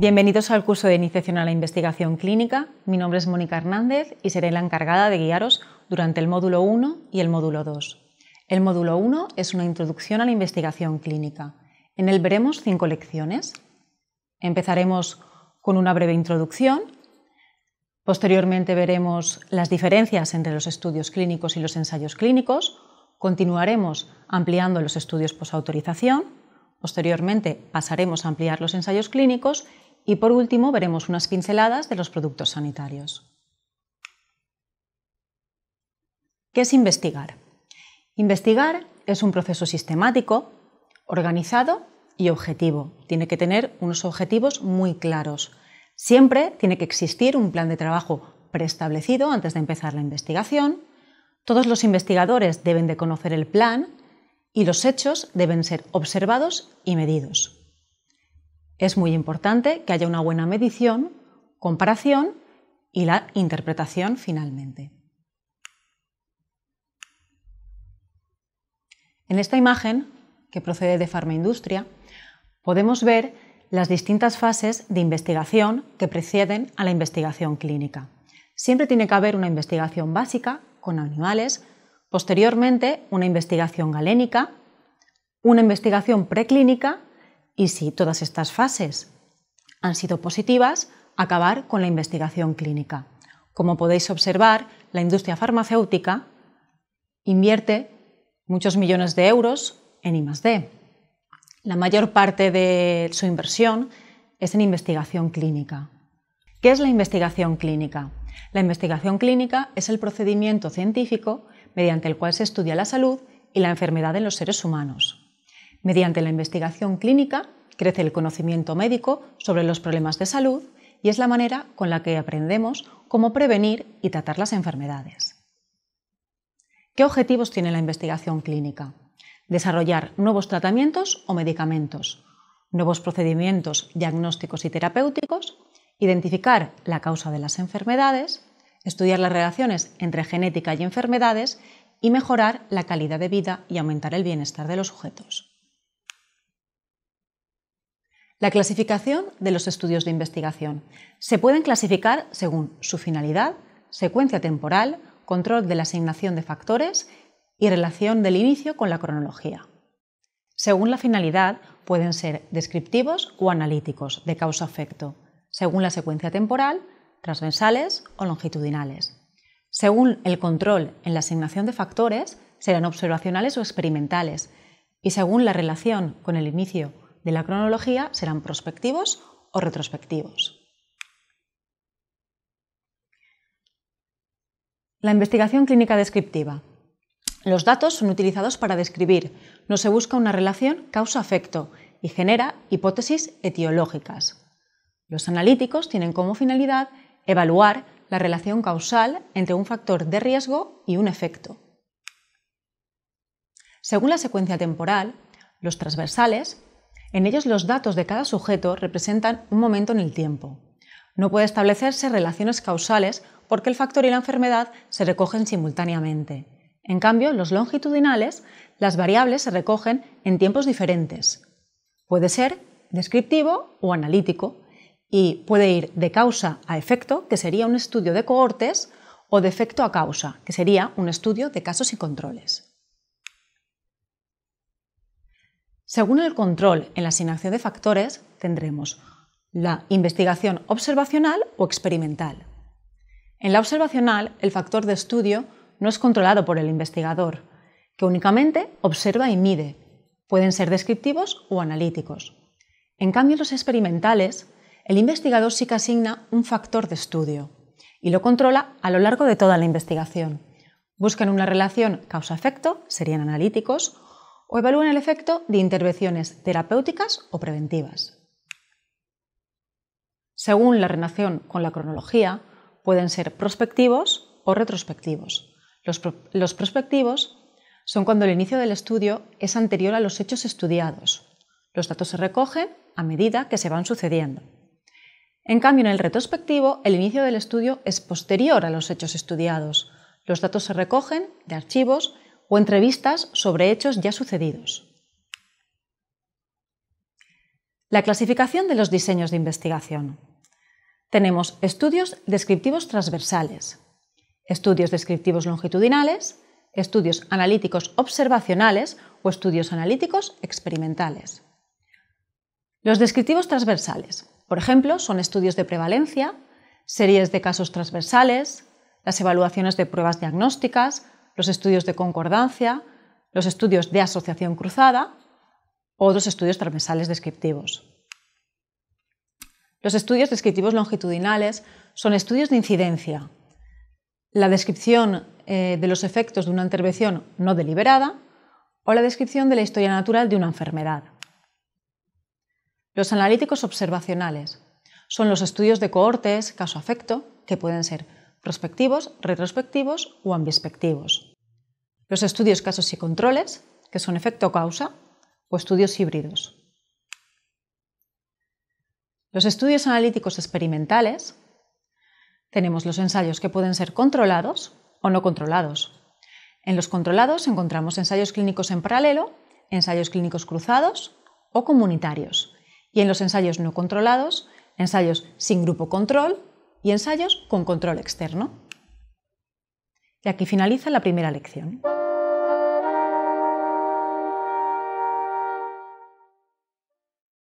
Bienvenidos al curso de Iniciación a la Investigación Clínica. Mi nombre es Mónica Hernández y seré la encargada de guiaros durante el módulo 1 y el módulo 2. El módulo 1 es una introducción a la investigación clínica. En él veremos cinco lecciones. Empezaremos con una breve introducción. Posteriormente veremos las diferencias entre los estudios clínicos y los ensayos clínicos. Continuaremos ampliando los estudios posautorización Posteriormente pasaremos a ampliar los ensayos clínicos y por último veremos unas pinceladas de los productos sanitarios. ¿Qué es investigar? Investigar es un proceso sistemático, organizado y objetivo. Tiene que tener unos objetivos muy claros. Siempre tiene que existir un plan de trabajo preestablecido antes de empezar la investigación. Todos los investigadores deben de conocer el plan y los hechos deben ser observados y medidos. Es muy importante que haya una buena medición, comparación y la interpretación finalmente. En esta imagen, que procede de Farmaindustria, podemos ver las distintas fases de investigación que preceden a la investigación clínica. Siempre tiene que haber una investigación básica con animales, posteriormente una investigación galénica, una investigación preclínica y si todas estas fases han sido positivas, acabar con la investigación clínica. Como podéis observar, la industria farmacéutica invierte muchos millones de euros en I+D. La mayor parte de su inversión es en investigación clínica. ¿Qué es la investigación clínica? La investigación clínica es el procedimiento científico mediante el cual se estudia la salud y la enfermedad en los seres humanos. Mediante la investigación clínica crece el conocimiento médico sobre los problemas de salud y es la manera con la que aprendemos cómo prevenir y tratar las enfermedades. ¿Qué objetivos tiene la investigación clínica? Desarrollar nuevos tratamientos o medicamentos, nuevos procedimientos diagnósticos y terapéuticos, identificar la causa de las enfermedades, estudiar las relaciones entre genética y enfermedades y mejorar la calidad de vida y aumentar el bienestar de los sujetos. La clasificación de los estudios de investigación. Se pueden clasificar según su finalidad, secuencia temporal, control de la asignación de factores y relación del inicio con la cronología. Según la finalidad, pueden ser descriptivos o analíticos, de causa-efecto, según la secuencia temporal, transversales o longitudinales. Según el control en la asignación de factores, serán observacionales o experimentales, y según la relación con el inicio de la cronología serán prospectivos o retrospectivos. La investigación clínica descriptiva. Los datos son utilizados para describir, no se busca una relación causa-efecto y genera hipótesis etiológicas. Los analíticos tienen como finalidad evaluar la relación causal entre un factor de riesgo y un efecto. Según la secuencia temporal, los transversales en ellos los datos de cada sujeto representan un momento en el tiempo. No puede establecerse relaciones causales porque el factor y la enfermedad se recogen simultáneamente. En cambio, los longitudinales, las variables se recogen en tiempos diferentes. Puede ser descriptivo o analítico y puede ir de causa a efecto, que sería un estudio de cohortes, o de efecto a causa, que sería un estudio de casos y controles. Según el control en la asignación de factores, tendremos la investigación observacional o experimental. En la observacional, el factor de estudio no es controlado por el investigador, que únicamente observa y mide. Pueden ser descriptivos o analíticos. En cambio, en los experimentales, el investigador sí que asigna un factor de estudio y lo controla a lo largo de toda la investigación. Buscan una relación causa-efecto, serían analíticos, o evalúen el efecto de intervenciones terapéuticas o preventivas. Según la relación con la cronología, pueden ser prospectivos o retrospectivos. Los, los prospectivos son cuando el inicio del estudio es anterior a los hechos estudiados. Los datos se recogen a medida que se van sucediendo. En cambio, en el retrospectivo, el inicio del estudio es posterior a los hechos estudiados. Los datos se recogen de archivos o entrevistas sobre hechos ya sucedidos. La clasificación de los diseños de investigación. Tenemos estudios descriptivos transversales, estudios descriptivos longitudinales, estudios analíticos observacionales o estudios analíticos experimentales. Los descriptivos transversales, por ejemplo, son estudios de prevalencia, series de casos transversales, las evaluaciones de pruebas diagnósticas, los estudios de concordancia, los estudios de asociación cruzada o los estudios transversales descriptivos. Los estudios descriptivos longitudinales son estudios de incidencia, la descripción eh, de los efectos de una intervención no deliberada o la descripción de la historia natural de una enfermedad. Los analíticos observacionales son los estudios de cohortes caso-afecto que pueden ser prospectivos, retrospectivos o ambispectivos. Los estudios casos y controles, que son efecto-causa, o estudios híbridos. Los estudios analíticos experimentales, tenemos los ensayos que pueden ser controlados o no controlados. En los controlados encontramos ensayos clínicos en paralelo, ensayos clínicos cruzados o comunitarios. Y en los ensayos no controlados, ensayos sin grupo control y ensayos con control externo. Y aquí finaliza la primera lección.